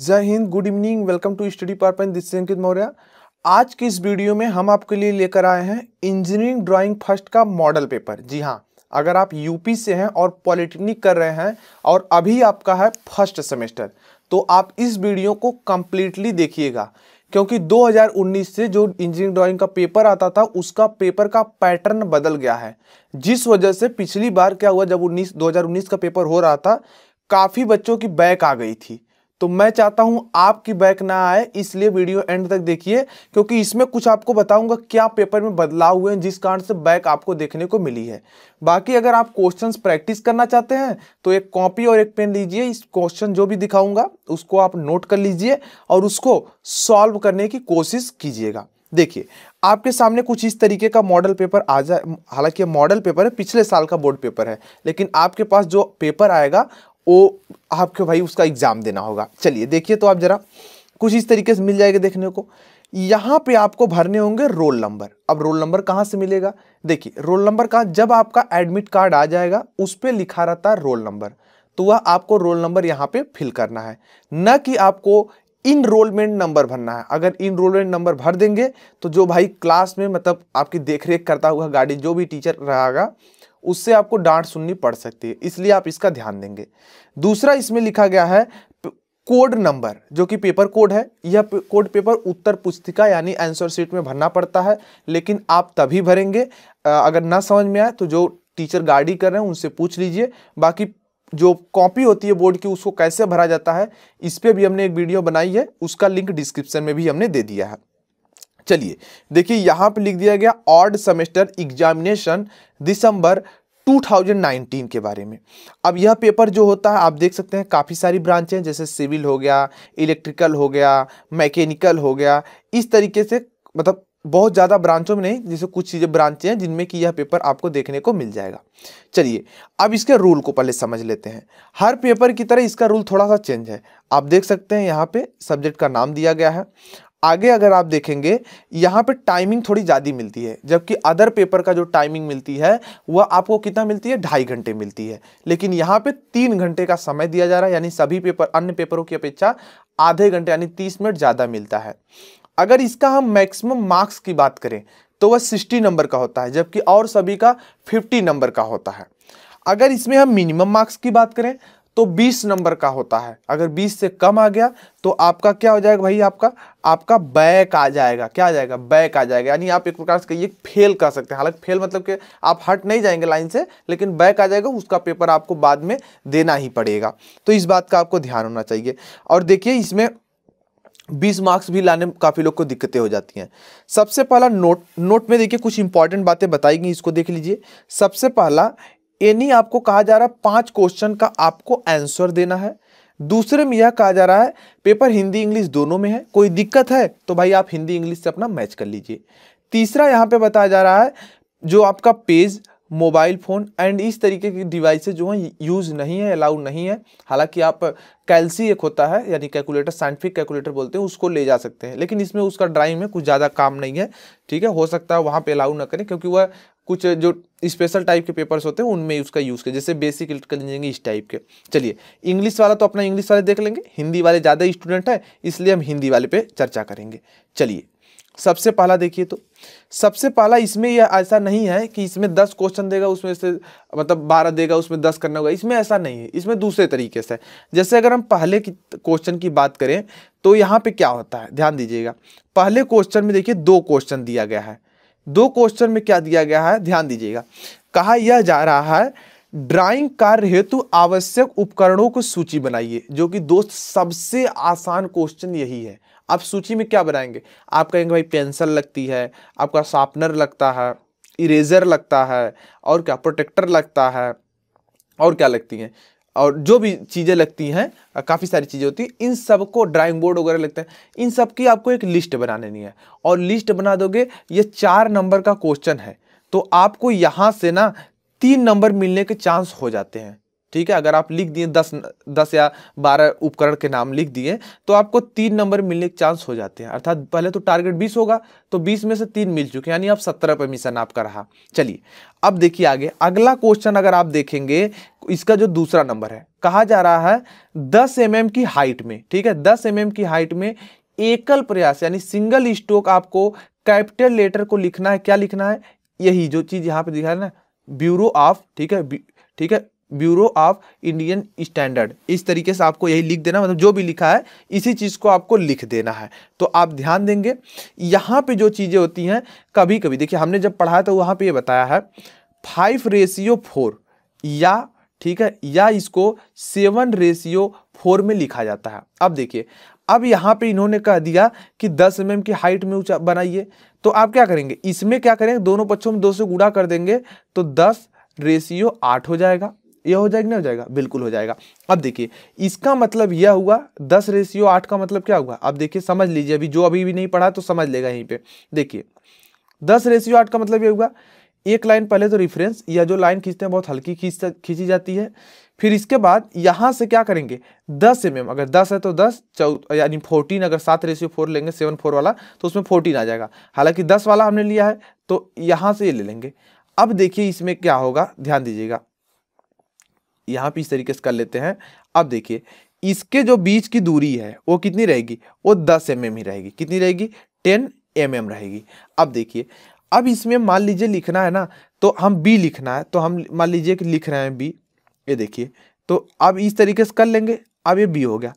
जय हिंद good evening welcome to study पार्पन दिस अंकित मौर्य आज की इस वीडियो में हम आपके लिए लेकर आए हैं इंजीनियरिंग ड्राइंग फर्स्ट का मॉडल पेपर जी हाँ अगर आप यूपी से हैं और पॉलिटेक्निक कर रहे हैं और अभी आपका है फर्स्ट सेमेस्टर तो आप इस वीडियो को कम्प्लीटली देखिएगा क्योंकि 2019 से जो इंजीनियरिंग ड्राइंग का पेपर आता था उसका पेपर का पैटर्न बदल गया है जिस वजह से पिछली बार क्या हुआ जब उन्नीस 2019 का पेपर हो रहा था काफ़ी बच्चों की बैक आ गई थी तो मैं चाहता हूं आपकी बैक ना आए इसलिए वीडियो एंड तक देखिए क्योंकि इसमें कुछ आपको बताऊंगा क्या पेपर में बदलाव हुए हैं जिस कारण से बैक आपको देखने को मिली है बाकी अगर आप क्वेश्चंस प्रैक्टिस करना चाहते हैं तो एक कॉपी और एक पेन लीजिए इस क्वेश्चन जो भी दिखाऊंगा उसको आप नोट कर लीजिए और उसको सॉल्व करने की कोशिश कीजिएगा देखिए आपके सामने कुछ इस तरीके का मॉडल पेपर आ जाए हालांकि मॉडल पेपर है पिछले साल का बोर्ड पेपर है लेकिन आपके पास जो पेपर आएगा वो आपको भाई उसका एग्ज़ाम देना होगा चलिए देखिए तो आप ज़रा कुछ इस तरीके से मिल जाएगा देखने को यहाँ पे आपको भरने होंगे रोल नंबर अब रोल नंबर कहाँ से मिलेगा देखिए रोल नंबर का जब आपका एडमिट कार्ड आ जाएगा उस पर लिखा रहता है रोल नंबर तो वह आपको रोल नंबर यहाँ पे फिल करना है न कि आपको इनरोलमेंट नंबर भरना है अगर इनरोलमेंट नंबर भर देंगे तो जो भाई क्लास में मतलब आपकी देखरेख करता हुआ गाड़ी जो भी टीचर रहेगा उससे आपको डांट सुननी पड़ सकती है इसलिए आप इसका ध्यान देंगे दूसरा इसमें लिखा गया है कोड नंबर जो कि पेपर कोड है यह पे, कोड पेपर उत्तर पुस्तिका यानी आंसर शीट में भरना पड़ता है लेकिन आप तभी भरेंगे अगर ना समझ में आए तो जो टीचर गाड़ी कर रहे हैं उनसे पूछ लीजिए बाकी जो कॉपी होती है बोर्ड की उसको कैसे भरा जाता है इस पर भी हमने एक वीडियो बनाई है उसका लिंक डिस्क्रिप्शन में भी हमने दे दिया है चलिए देखिए यहाँ पे लिख दिया गया ऑर्ड सेमेस्टर एग्जामिनेशन दिसंबर 2019 के बारे में अब यह पेपर जो होता है आप देख सकते हैं काफ़ी सारी ब्रांचें जैसे सिविल हो गया इलेक्ट्रिकल हो गया मैकेनिकल हो गया इस तरीके से मतलब बहुत ज़्यादा ब्रांचों में नहीं जैसे कुछ चीज़ें ब्रांचें हैं जिनमें कि यह पेपर आपको देखने को मिल जाएगा चलिए अब इसके रूल को पहले समझ लेते हैं हर पेपर की तरह इसका रूल थोड़ा सा चेंज है आप देख सकते हैं यहाँ पे सब्जेक्ट का नाम दिया गया है आगे अगर आप देखेंगे यहाँ पे टाइमिंग थोड़ी ज़्यादा मिलती है जबकि अदर पेपर का जो टाइमिंग मिलती है वह आपको कितना मिलती है ढाई घंटे मिलती है लेकिन यहाँ पे तीन घंटे का समय दिया जा रहा है यानी सभी पेपर अन्य पेपरों की अपेक्षा आधे घंटे यानी तीस मिनट ज़्यादा मिलता है अगर इसका हम मैक्सिमम मार्क्स की बात करें तो वह सिक्सटी नंबर का होता है जबकि और सभी का फिफ्टी नंबर का होता है अगर इसमें हम मिनिमम मार्क्स की बात करें तो 20 नंबर का होता है अगर 20 से कम आ गया तो आपका क्या हो जाएगा भाई आपका आपका बैक आ जाएगा क्या आ जाएगा बैक आ जाएगा यानी आप एक प्रकार से कहिए फेल कर सकते हैं हालांकि फेल मतलब कि आप हट नहीं जाएंगे लाइन से लेकिन बैक आ जाएगा उसका पेपर आपको बाद में देना ही पड़ेगा तो इस बात का आपको ध्यान होना चाहिए और देखिए इसमें बीस मार्क्स भी लाने में काफ़ी लोग को दिक्कतें हो जाती हैं सबसे पहला नोट नोट में देखिए कुछ इंपॉर्टेंट बातें बताई गई इसको देख लीजिए सबसे पहला एनी आपको कहा जा रहा है पांच क्वेश्चन का आपको आंसर देना है दूसरे में यह कहा जा रहा है पेपर हिंदी इंग्लिश दोनों में है कोई दिक्कत है तो भाई आप हिंदी इंग्लिश से अपना मैच कर लीजिए तीसरा यहाँ पे बताया जा रहा है जो आपका पेज मोबाइल फ़ोन एंड इस तरीके की डिवाइसेज जो हैं यूज़ नहीं है अलाउ नहीं है हालांकि आप कैल्सी एक होता है यानी कैलकुलेटर साइंटिफिक कैलकुलेटर बोलते हैं उसको ले जा सकते हैं लेकिन इसमें उसका ड्राइंग में कुछ ज़्यादा काम नहीं है ठीक है हो सकता है वहाँ पे अलाउ ना करें क्योंकि वह कुछ जो स्पेशल टाइप के पेपर्स होते हैं उनमें उसका यूज़ किया जैसे बेसिक इलेक्ट्रिकल इंजीनियरिंग इस टाइप के चलिए इंग्लिश वाला तो अपना इंग्लिश वाले देख लेंगे हिंदी वाले ज़्यादा स्टूडेंट हैं इसलिए हम हिंदी वाले पे चर्चा करेंगे चलिए सबसे पहला देखिए तो सबसे पहला इसमें यह ऐसा नहीं है कि इसमें दस क्वेश्चन देगा उसमें से मतलब बारह देगा उसमें दस करना होगा इसमें ऐसा नहीं है इसमें दूसरे तरीके से जैसे अगर हम पहले की क्वेश्चन की बात करें तो यहाँ पे क्या होता है ध्यान दीजिएगा पहले क्वेश्चन में देखिए दो क्वेश्चन दिया गया है दो क्वेश्चन में क्या दिया गया है ध्यान दीजिएगा कहा यह जा रहा है ड्राइंग कार्य हेतु आवश्यक उपकरणों को सूची बनाइए जो कि दोस्त सबसे आसान क्वेश्चन यही है आप सूची में क्या बनाएंगे आप कहेंगे भाई पेंसिल लगती है आपका शार्पनर लगता है इरेजर लगता है और क्या प्रोटेक्टर लगता है और क्या लगती हैं और जो भी चीज़ें लगती हैं काफ़ी सारी चीज़ें होती हैं इन सब को ड्राइंग बोर्ड वगैरह लगते हैं इन सब की आपको एक लिस्ट बना लेनी है और लिस्ट बना दोगे ये चार नंबर का क्वेश्चन है तो आपको यहाँ से ना तीन नंबर मिलने के चांस हो जाते हैं ठीक है अगर आप लिख दिए दस दस या बारह उपकरण के नाम लिख दिए तो आपको तीन नंबर मिलने के चांस हो जाते हैं अर्थात पहले तो टारगेट बीस होगा तो बीस में से तीन मिल चुके यानी आप सत्रह पर मिशन आपका रहा चलिए अब देखिए आगे अगला क्वेश्चन अगर आप देखेंगे इसका जो दूसरा नंबर है कहा जा रहा है दस एम mm की हाइट में ठीक है दस एम mm की हाइट में एकल प्रयास यानी सिंगल स्ट्रोक आपको कैपिटल लेटर को लिखना है क्या लिखना है यही जो चीज़ यहाँ पे दिखा है ना ब्यूरो ऑफ ठीक है ठीक है ब्यूरो ऑफ इंडियन स्टैंडर्ड इस तरीके से आपको यही लिख देना मतलब जो भी लिखा है इसी चीज़ को आपको लिख देना है तो आप ध्यान देंगे यहाँ पे जो चीज़ें होती हैं कभी कभी देखिए हमने जब पढ़ाया तो वहाँ पे ये बताया है फाइव रेशियो फोर या ठीक है या इसको सेवन रेशियो फोर में लिखा जाता है अब देखिए अब यहाँ पे इन्होंने कह दिया कि 10 एम mm की हाइट में ऊंचा बनाइए तो आप क्या करेंगे इसमें क्या करेंगे दोनों पक्षों में दो से गुड़ा कर देंगे तो 10 रेशियो आठ हो जाएगा यह हो जाएगा नहीं हो जाएगा बिल्कुल हो जाएगा अब देखिए इसका मतलब यह हुआ दस रेशियो आठ का मतलब क्या हुआ अब देखिए समझ लीजिए अभी जो अभी भी नहीं पढ़ा तो समझ लेगा यहीं पे देखिए दस रेशियो आठ का मतलब ये हुआ एक लाइन पहले तो रिफरेंस या जो लाइन खींचते हैं बहुत हल्की खींच खींची जाती है फिर इसके बाद यहाँ से क्या करेंगे दस एम एम अगर दस है तो दस चौ यानी फोर्टीन अगर सात रेशियो फोर लेंगे सेवन फोर वाला तो उसमें फोर्टीन आ जाएगा हालांकि दस वाला हमने लिया है तो यहाँ से ये ले लेंगे अब देखिए इसमें क्या होगा ध्यान दीजिएगा यहाँ पे इस तरीके से कर लेते हैं अब देखिए इसके जो बीच की दूरी है वो कितनी रहेगी वो दस एम mm ही रहेगी कितनी रहेगी टेन एम mm रहेगी अब देखिए अब इसमें मान लीजिए लिखना है ना तो हम बी लिखना है तो हम मान लीजिए कि लिख रहे हैं बी ये देखिए तो अब इस तरीके से कर लेंगे अब ये बी हो गया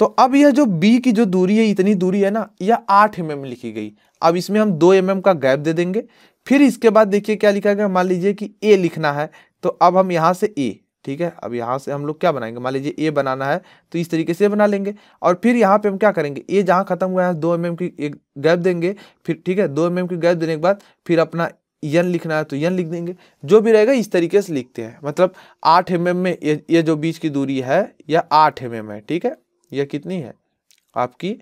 तो अब यह जो बी की जो दूरी है इतनी दूरी है ना यह आठ एम mm लिखी गई अब इसमें हम दो एम mm का गैप दे देंगे फिर इसके बाद देखिए क्या लिखा गया मान लीजिए कि ए लिखना है तो अब हम यहाँ से ए ठीक है अब यहाँ से हम लोग क्या बनाएंगे मान लीजिए ए बनाना है तो इस तरीके से बना लेंगे और फिर यहाँ पे हम क्या करेंगे ए जहाँ खत्म हुआ है दो एम की एक गैप देंगे फिर ठीक है दो एम की गैप देने के बाद फिर अपना यन लिखना है तो यन लिख देंगे जो भी रहेगा इस तरीके से लिखते हैं मतलब आठ एम में ये, जो बीच की दूरी है यह आठ एम है ठीक है यह कितनी है आपकी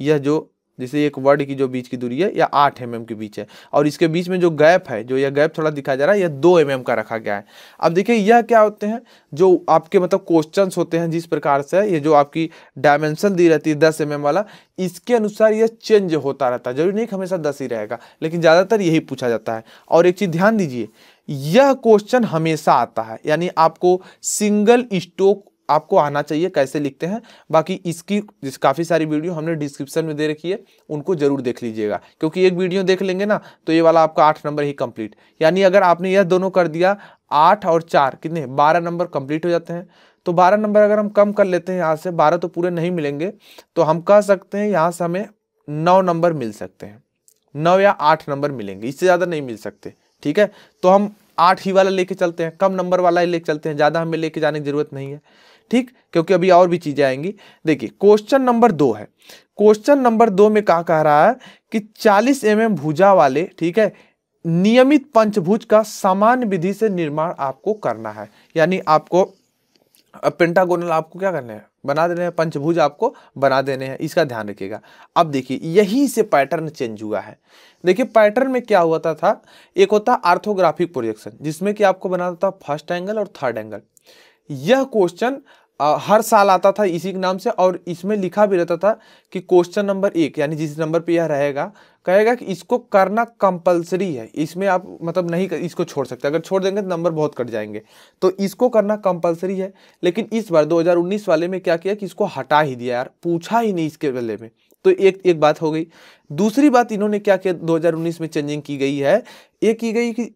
यह जो जैसे एक वर्ड की जो बीच की दूरी है या आठ एम के बीच है और इसके बीच में जो गैप है जो यह गैप थोड़ा दिखाया जा रहा है यह दो एम का रखा गया है अब देखिए यह क्या होते हैं जो आपके मतलब क्वेश्चन होते हैं जिस प्रकार से ये जो आपकी डायमेंशन दी रहती है दस एम वाला इसके अनुसार यह चेंज होता रहता है जरूरी नहीं हमेशा दस ही रहेगा लेकिन ज़्यादातर यही पूछा जाता है और एक चीज़ ध्यान दीजिए यह क्वेश्चन हमेशा आता है यानी आपको सिंगल स्टोक आपको आना चाहिए कैसे लिखते हैं बाकी इसकी जिस काफ़ी सारी वीडियो हमने डिस्क्रिप्शन में दे रखी है उनको ज़रूर देख लीजिएगा क्योंकि एक वीडियो देख लेंगे ना तो ये वाला आपका आठ नंबर ही कंप्लीट यानी अगर आपने यह दोनों कर दिया आठ और चार कितने बारह नंबर कंप्लीट हो जाते हैं तो बारह नंबर अगर हम कम कर लेते हैं यहाँ से बारह तो पूरे नहीं मिलेंगे तो हम कह सकते हैं यहाँ से हमें नौ नंबर मिल सकते हैं नौ या आठ नंबर मिलेंगे इससे ज़्यादा नहीं मिल सकते ठीक है तो हम आठ ही वाला लेके चलते हैं कम नंबर वाला ही लेके चलते हैं ज़्यादा हमें लेके जाने की ज़रूरत नहीं है ठीक क्योंकि अभी और भी चीजें आएंगी देखिए क्वेश्चन नंबर दो है क्वेश्चन नंबर दो में कहा कह रहा है कि 40 एम mm भुजा वाले ठीक है नियमित पंचभुज का सामान्य विधि से निर्माण आपको करना है यानी आपको पेंटागोनल आपको क्या करना है बना देने हैं पंचभुज आपको बना देने हैं इसका ध्यान रखिएगा अब देखिए यहीं से पैटर्न चेंज हुआ है देखिए पैटर्न में क्या हुआ था एक होता आर्थोग्राफिक प्रोजेक्शन जिसमें कि आपको बनाता था फर्स्ट एंगल और थर्ड एंगल यह क्वेश्चन आ, हर साल आता था इसी के नाम से और इसमें लिखा भी रहता था कि क्वेश्चन नंबर एक यानी जिस नंबर पे यह रहेगा कहेगा कि इसको करना कंपलसरी है इसमें आप मतलब नहीं कर, इसको छोड़ सकते अगर छोड़ देंगे तो नंबर बहुत कट जाएंगे तो इसको करना कंपलसरी है लेकिन इस बार 2019 वाले में क्या किया कि इसको हटा ही दिया यार पूछा ही नहीं इसके बदले में तो एक एक बात हो गई दूसरी बात इन्होंने क्या किया 2019 में चेंजिंग की गई है ये की गई कि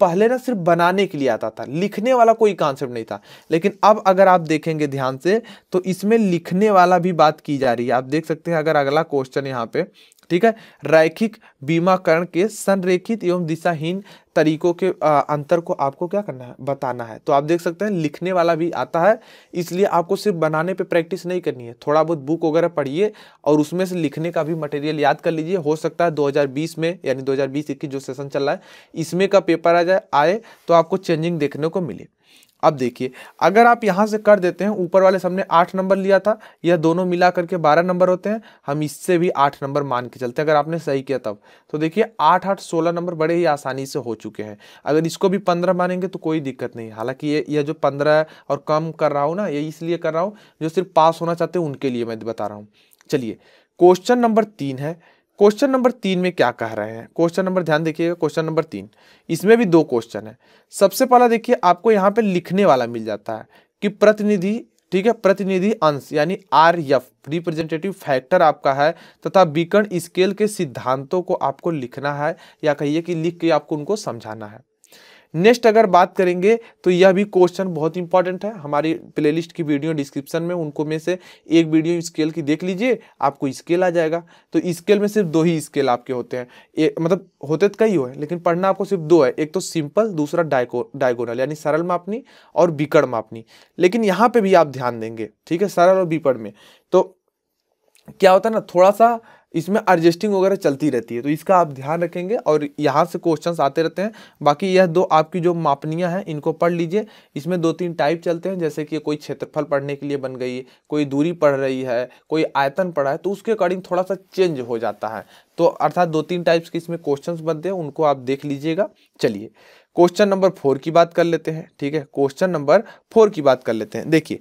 पहले ना सिर्फ बनाने के लिए आता था लिखने वाला कोई कॉन्सेप्ट नहीं था लेकिन अब अगर आप देखेंगे ध्यान से तो इसमें लिखने वाला भी बात की जा रही है आप देख सकते हैं अगर अगला क्वेश्चन यहाँ पे ठीक है रैखिक बीमाकरण के संरेखित एवं दिशाहीन तरीकों के अंतर को आपको क्या करना है बताना है तो आप देख सकते हैं लिखने वाला भी आता है इसलिए आपको सिर्फ बनाने पे प्रैक्टिस नहीं करनी है थोड़ा बहुत बुक वगैरह पढ़िए और उसमें से लिखने का भी मटेरियल याद कर लीजिए हो सकता है 2020 में यानी 2020 हज़ार जो सेशन चल रहा है इसमें का पेपर आ जाए आए तो आपको चेंजिंग देखने को मिले अब देखिए अगर आप यहाँ से कर देते हैं ऊपर वाले सबने आठ नंबर लिया था यह दोनों मिला करके बारह नंबर होते हैं हम इससे भी आठ नंबर मान के चलते हैं अगर आपने सही किया तब तो देखिए आठ आठ सोलह नंबर बड़े ही आसानी से हो चुके हैं अगर इसको भी पंद्रह मानेंगे तो कोई दिक्कत नहीं हालांकि ये यह जो पंद्रह और कम कर रहा हूँ ना ये इसलिए कर रहा हूँ जो सिर्फ पास होना चाहते हैं उनके लिए मैं बता रहा हूँ चलिए क्वेश्चन नंबर तीन है क्वेश्चन नंबर तीन में क्या कह रहे हैं क्वेश्चन नंबर ध्यान देखिएगा क्वेश्चन नंबर तीन इसमें भी दो क्वेश्चन है सबसे पहला देखिए आपको यहाँ पे लिखने वाला मिल जाता है कि प्रतिनिधि ठीक है प्रतिनिधि अंश यानी आर एफ रिप्रेजेंटेटिव फैक्टर आपका है तथा बीकन स्केल के सिद्धांतों को आपको लिखना है या कहिए कि लिख के आपको उनको समझाना है नेक्स्ट अगर बात करेंगे तो यह भी क्वेश्चन बहुत इंपॉर्टेंट है हमारी प्लेलिस्ट की वीडियो डिस्क्रिप्शन में उनको में से एक वीडियो स्केल की देख लीजिए आपको स्केल आ जाएगा तो स्केल में सिर्फ दो ही स्केल आपके होते हैं एक मतलब होते तो कई हो लेकिन पढ़ना आपको सिर्फ दो है एक तो सिंपल दूसरा डायको डायगोनल यानी सरल मापनी और बिकड़ मापनी लेकिन यहाँ पर भी आप ध्यान देंगे ठीक है सरल और बिकड़ में तो क्या होता है ना थोड़ा सा इसमें एडजस्टिंग वगैरह चलती रहती है तो इसका आप ध्यान रखेंगे और यहाँ से क्वेश्चन आते रहते हैं बाकी यह दो आपकी जो मापनियाँ हैं इनको पढ़ लीजिए इसमें दो तीन टाइप चलते हैं जैसे कि कोई क्षेत्रफल पढ़ने के लिए बन गई कोई दूरी पढ़ रही है कोई आयतन पढ़ा है तो उसके अकॉर्डिंग थोड़ा सा चेंज हो जाता है तो अर्थात दो तीन टाइप्स के इसमें क्वेश्चन बनते हैं उनको आप देख लीजिएगा चलिए क्वेश्चन नंबर फोर की बात कर लेते हैं ठीक है क्वेश्चन नंबर फोर की बात कर लेते हैं देखिए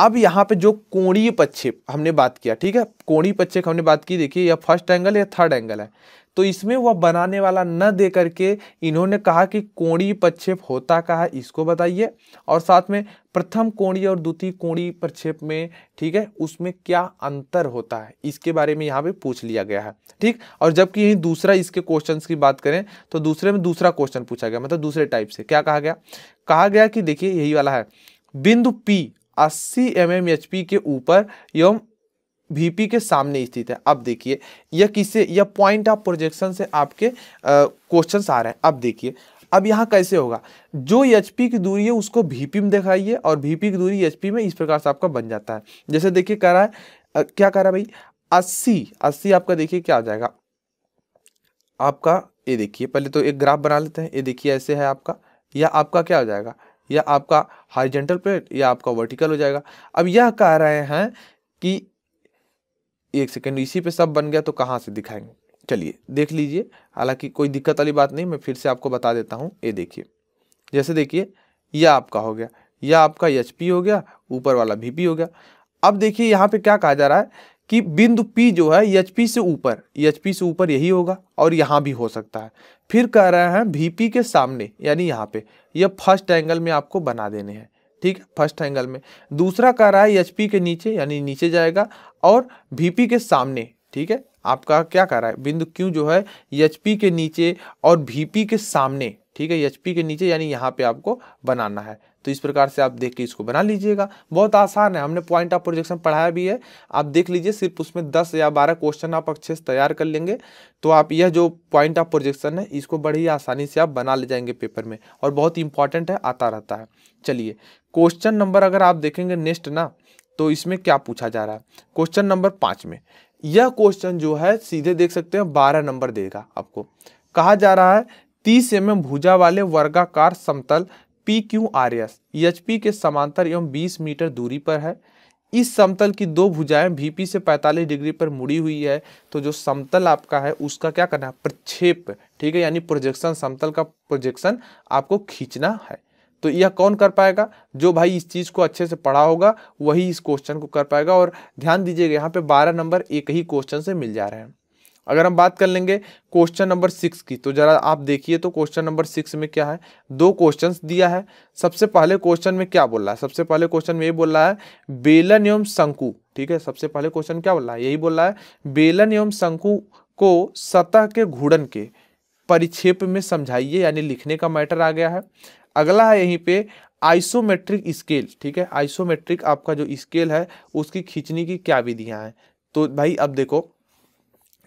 अब यहाँ पे जो कोणीय पक्षेप हमने बात किया ठीक है कोणीय पच्छेप हमने बात की देखिए यह फर्स्ट एंगल या थर्ड एंगल है तो इसमें वह बनाने वाला न दे करके इन्होंने कहा कि कोणीय प्रक्षेप होता का है इसको बताइए और साथ में प्रथम कोणीय और द्वितीय कोणीय प्रक्षेप में ठीक है उसमें क्या अंतर होता है इसके बारे में यहाँ पे पूछ लिया गया है ठीक और जबकि यही दूसरा इसके क्वेश्चन की बात करें तो दूसरे में दूसरा क्वेश्चन पूछा गया मतलब दूसरे टाइप से क्या कहा गया कहा गया कि देखिए यही वाला है बिंदु पी अस्सी एम एम एच पी के ऊपर एवं वीपी के सामने स्थित है अब देखिए यह किसे यह पॉइंट ऑफ प्रोजेक्शन से आपके क्वेश्चंस आ रहे हैं अब देखिए अब यहाँ कैसे होगा जो एच की दूरी है उसको वीपी में दिखाइए और वीपी की दूरी एच में इस प्रकार से आपका बन जाता है जैसे देखिए कह रहा है क्या कह रहा है भाई अस्सी अस्सी आपका देखिए क्या आ जाएगा आपका ये देखिए पहले तो एक ग्राफ बना लेते हैं ये देखिए ऐसे है आपका या आपका क्या हो जाएगा या आपका हॉरिजेंटल प्लेट या आपका वर्टिकल हो जाएगा अब यह कह रहे हैं कि एक सेकेंड इसी पे सब बन गया तो कहाँ से दिखाएंगे चलिए देख लीजिए हालांकि कोई दिक्कत वाली बात नहीं मैं फिर से आपको बता देता हूँ ये देखिए जैसे देखिए यह आपका हो गया यह आपका एच हो गया ऊपर वाला वी हो गया अब देखिए यहाँ पे क्या कहा जा रहा है कि बिंदु P जो है एच से ऊपर एच से ऊपर यही होगा और यहाँ भी हो सकता है फिर कह रहे हैं वी के सामने यानी यहाँ पे यह फर्स्ट एंगल में आपको बना देने हैं ठीक है फर्स्ट एंगल में दूसरा कह रहा है एच के नीचे यानी नीचे जाएगा और वी के सामने ठीक है आपका क्या कह रहा है बिंदु क्यों जो है एच के नीचे और वी के सामने ठीक है एच के नीचे यानी यहाँ पे आपको बनाना है तो इस प्रकार से आप देख के इसको बना लीजिएगा बहुत आसान है हमने पॉइंट ऑफ प्रोजेक्शन पढ़ाया भी है आप देख लीजिए सिर्फ उसमें दस या बारह क्वेश्चन आप अच्छे से तैयार कर लेंगे तो आप यह जो पॉइंट ऑफ प्रोजेक्शन है इसको बड़ी आसानी से आप बना ले जाएंगे पेपर में और बहुत इंपॉर्टेंट है आता रहता है चलिए क्वेश्चन नंबर अगर आप देखेंगे नेक्स्ट ना तो इसमें क्या पूछा जा रहा है क्वेश्चन नंबर पाँच में यह क्वेश्चन जो है सीधे देख सकते हैं बारह नंबर देगा आपको कहा जा रहा है तीस एम mm एम भुजा वाले वर्गाकार समतल P Q R S H P के समांतर एवं 20 मीटर दूरी पर है इस समतल की दो भुजाएं वीपी से 45 डिग्री पर मुड़ी हुई है तो जो समतल आपका है उसका क्या करना है प्रक्षेप ठीक है यानी प्रोजेक्शन समतल का प्रोजेक्शन आपको खींचना है तो यह कौन कर पाएगा जो भाई इस चीज़ को अच्छे से पढ़ा होगा वही इस क्वेश्चन को कर पाएगा और ध्यान दीजिएगा यहाँ पे 12 नंबर एक ही क्वेश्चन से मिल जा रहे हैं अगर हम बात कर लेंगे क्वेश्चन नंबर सिक्स की तो जरा आप देखिए तो क्वेश्चन नंबर सिक्स में क्या है दो क्वेश्चन दिया है सबसे पहले क्वेश्चन में क्या बोल रहा है सबसे पहले क्वेश्चन में ये बोल रहा है बेलन एवं शंकु ठीक है सबसे पहले क्वेश्चन क्या बोल रहा है यही बोल रहा है बेलन एवं शंकु को सतह के घूर्णन के परिक्षेप में समझाइए यानी लिखने का मैटर आ गया है अगला है यहीं पे आइसोमेट्रिक स्केल ठीक है आइसोमेट्रिक आपका जो स्केल है उसकी खींचने की क्या विधियाँ हैं तो भाई अब देखो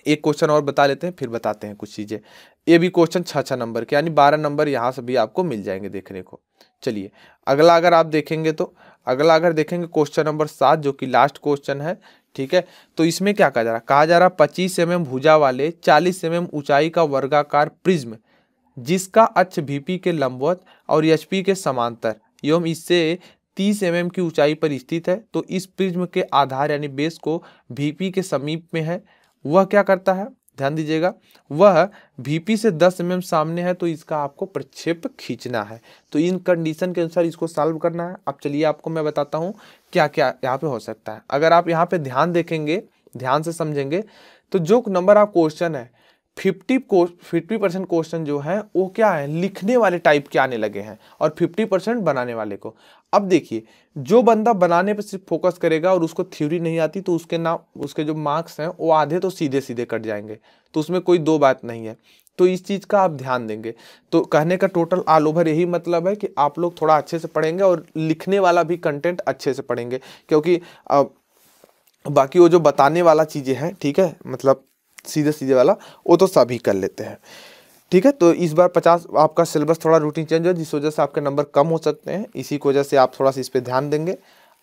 एक क्वेश्चन और बता लेते हैं फिर बताते हैं कुछ चीज़ें ये भी क्वेश्चन छः छः नंबर के यानी बारह नंबर यहाँ से भी आपको मिल जाएंगे देखने को चलिए अगला अगर आप देखेंगे तो अगला अगर देखेंगे क्वेश्चन नंबर सात जो कि लास्ट क्वेश्चन है ठीक है तो इसमें क्या कहा जा रहा कहा जा रहा पच्चीस एम एम भुजा वाले चालीस एम एम ऊंचाई का वर्गाकार प्रिज्म जिसका अक्ष वीपी के लंबवत और एचपी के समांतर एवं इससे 30 एम mm की ऊंचाई पर स्थित है तो इस प्रिज्म के आधार यानी बेस को वीपी के समीप में है वह क्या करता है ध्यान दीजिएगा वह वीपी से 10 एम mm सामने है तो इसका आपको प्रक्षेप खींचना है तो इन कंडीशन के अनुसार इसको सॉल्व करना है अब चलिए आपको मैं बताता हूँ क्या क्या यहाँ पे हो सकता है अगर आप यहाँ पे ध्यान देखेंगे ध्यान से समझेंगे तो जो नंबर ऑफ क्वेश्चन है फिफ्टी फिफ्टी परसेंट क्वेश्चन जो है वो क्या है लिखने वाले टाइप के आने लगे हैं और फिफ्टी परसेंट बनाने वाले को अब देखिए जो बंदा बनाने पर सिर्फ फोकस करेगा और उसको थ्योरी नहीं आती तो उसके नाम उसके जो मार्क्स हैं वो आधे तो सीधे सीधे कट जाएंगे तो उसमें कोई दो बात नहीं है तो इस चीज़ का आप ध्यान देंगे तो कहने का टोटल ऑल ओवर यही मतलब है कि आप लोग थोड़ा अच्छे से पढ़ेंगे और लिखने वाला भी कंटेंट अच्छे से पढ़ेंगे क्योंकि अब बाकी वो जो बताने वाला चीज़ें हैं ठीक है मतलब सीधे सीधे वाला वो तो सभी कर लेते हैं ठीक है तो इस बार पचास आपका सिलेबस थोड़ा रूटीन चेंज हो जिस वजह से आपके नंबर कम हो सकते हैं इसी की वजह से आप थोड़ा सा इस पर ध्यान देंगे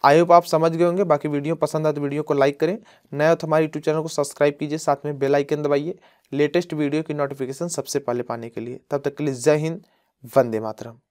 आई होप आप समझ गए होंगे बाकी वीडियो पसंद आए तो वीडियो को लाइक करें नया तो हमारे यूट्यूब चैनल को सब्सक्राइब कीजिए साथ में बेल आइकन दबाइए लेटेस्ट वीडियो की नोटिफिकेशन सबसे पहले पाने के लिए तब तक के लिए जय हिंद वंदे मातरम